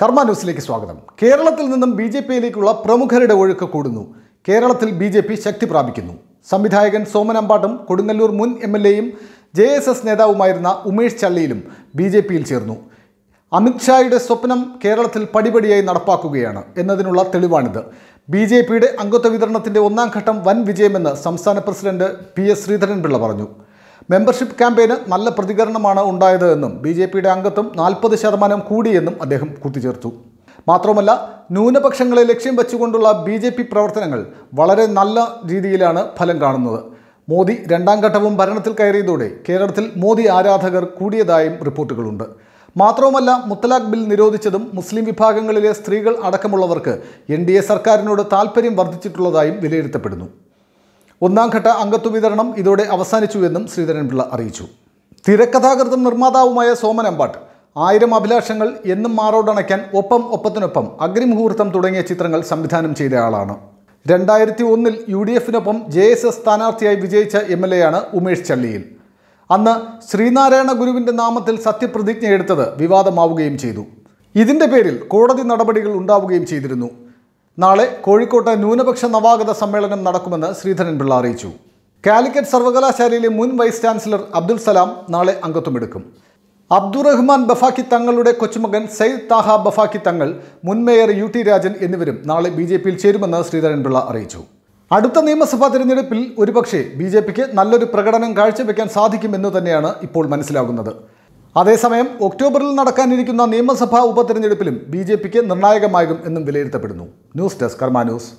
കർമ്മ ന്യൂസിലേക്ക് സ്വാഗതം കേരളത്തിൽ നിന്നും ബി ജെ പിയിലേക്കുള്ള പ്രമുഖരുടെ ഒഴുക്ക് കൂടുന്നു കേരളത്തിൽ ബി ജെ പി ശക്തി പ്രാപിക്കുന്നു സംവിധായകൻ സോമൻ കൊടുങ്ങല്ലൂർ മുൻ എം എൽ എയും ജെ എസ് എസ് നേതാവുമായിരുന്ന ഉമേഷ് ചള്ളിയിലും ബി ജെ പിയിൽ ചേർന്നു അമിത്ഷായുടെ സ്വപ്നം കേരളത്തിൽ പടിപടിയായി നടപ്പാക്കുകയാണ് എന്നതിനുള്ള തെളിവാണിത് ബി ജെ പിയുടെ അംഗത്വ വിതരണത്തിൻ്റെ ഒന്നാം ഘട്ടം വൻ വിജയമെന്ന് സംസ്ഥാന പ്രസിഡന്റ് പി എസ് ശ്രീധരൻപിള്ള പറഞ്ഞു മെമ്പർഷിപ്പ് ക്യാമ്പയിന് നല്ല പ്രതികരണമാണ് ഉണ്ടായത് എന്നും ബി ജെ പിയുടെ അംഗത്വം നാൽപ്പത് ശതമാനം കൂടിയെന്നും അദ്ദേഹം കൂട്ടിച്ചേർത്തു മാത്രമല്ല ന്യൂനപക്ഷങ്ങളെ ലക്ഷ്യം വെച്ചുകൊണ്ടുള്ള ബി ജെ പി പ്രവർത്തനങ്ങൾ വളരെ നല്ല രീതിയിലാണ് ഫലം കാണുന്നത് മോദി രണ്ടാം ഘട്ടവും ഭരണത്തിൽ കയറിയതോടെ കേരളത്തിൽ മോദി ആരാധകർ കൂടിയതായും റിപ്പോർട്ടുകളുണ്ട് മാത്രവുമല്ല മുത്തലാഖ് ബിൽ നിരോധിച്ചതും മുസ്ലിം വിഭാഗങ്ങളിലെ സ്ത്രീകൾ അടക്കമുള്ളവർക്ക് എൻ സർക്കാരിനോട് താൽപ്പര്യം വർദ്ധിച്ചിട്ടുള്ളതായും വിലയിരുത്തപ്പെടുന്നു ഒന്നാം ഘട്ട അംഗത്വ വിതരണം ഇതോടെ എന്നും ശ്രീധരൻപിള്ള അറിയിച്ചു തിരക്കഥാകൃത്തും നിർമ്മാതാവുമായ സോമൻ അമ്പാട്ട് ആയിരം അഭിലാഷങ്ങൾ എന്നും മാറോടണയ്ക്കാൻ ഒപ്പം ഒപ്പത്തിനൊപ്പം അഗ്രിമുഹൂർത്തം തുടങ്ങിയ ചിത്രങ്ങൾ സംവിധാനം ചെയ്തയാളാണ് രണ്ടായിരത്തി ഒന്നിൽ യു ഡി എഫിനൊപ്പം ജെ എസ് എസ് സ്ഥാനാർത്ഥിയായി വിജയിച്ച എം എൽ എ ആണ് ഉമേഷ് ചള്ളിയിൽ അന്ന് ശ്രീനാരായണ ഗുരുവിൻ്റെ നാമത്തിൽ സത്യപ്രതിജ്ഞ എടുത്തത് വിവാദമാവുകയും ചെയ്തു ഇതിൻ്റെ പേരിൽ കോടതി നടപടികൾ ഉണ്ടാവുകയും ചെയ്തിരുന്നു നാളെ കോഴിക്കോട്ട് ന്യൂനപക്ഷ നവാഗത സമ്മേളനം നടക്കുമെന്ന് ശ്രീധരൻപിള്ള അറിയിച്ചു കാലിക്കറ്റ് സർവകലാശാലയിലെ മുൻ വൈസ് ചാൻസലർ അബ്ദുൽ സലാം നാളെ അംഗത്വമെടുക്കും അബ്ദുറഹ്മാൻ ബഫാക്കി തങ്ങളുടെ കൊച്ചുമകൻ സയ്യിദ് താഹ ബഫാക്കി തങ്ങൾ മുൻ മേയർ യു ടി രാജൻ എന്നിവരും നാളെ ബി ജെ പിയിൽ ചേരുമെന്ന് ശ്രീധരൻപിള്ള അറിയിച്ചു അടുത്ത നിയമസഭാ തിരഞ്ഞെടുപ്പിൽ ഒരുപക്ഷെ ബി ജെ പിക്ക് നല്ലൊരു പ്രകടനം കാഴ്ചവെക്കാൻ സാധിക്കുമെന്ന് തന്നെയാണ് ഇപ്പോൾ മനസ്സിലാകുന്നത് അതേസമയം ഒക്ടോബറിൽ നടക്കാനിരിക്കുന്ന നിയമസഭാ ഉപതെരഞ്ഞെടുപ്പിലും ബി ജെ പിക്ക് നിർണായകമാകും എന്നും വിലയിരുത്തപ്പെടുന്നു ന്യൂസ് ഡെസ്ക് കർമാ ന്യൂസ്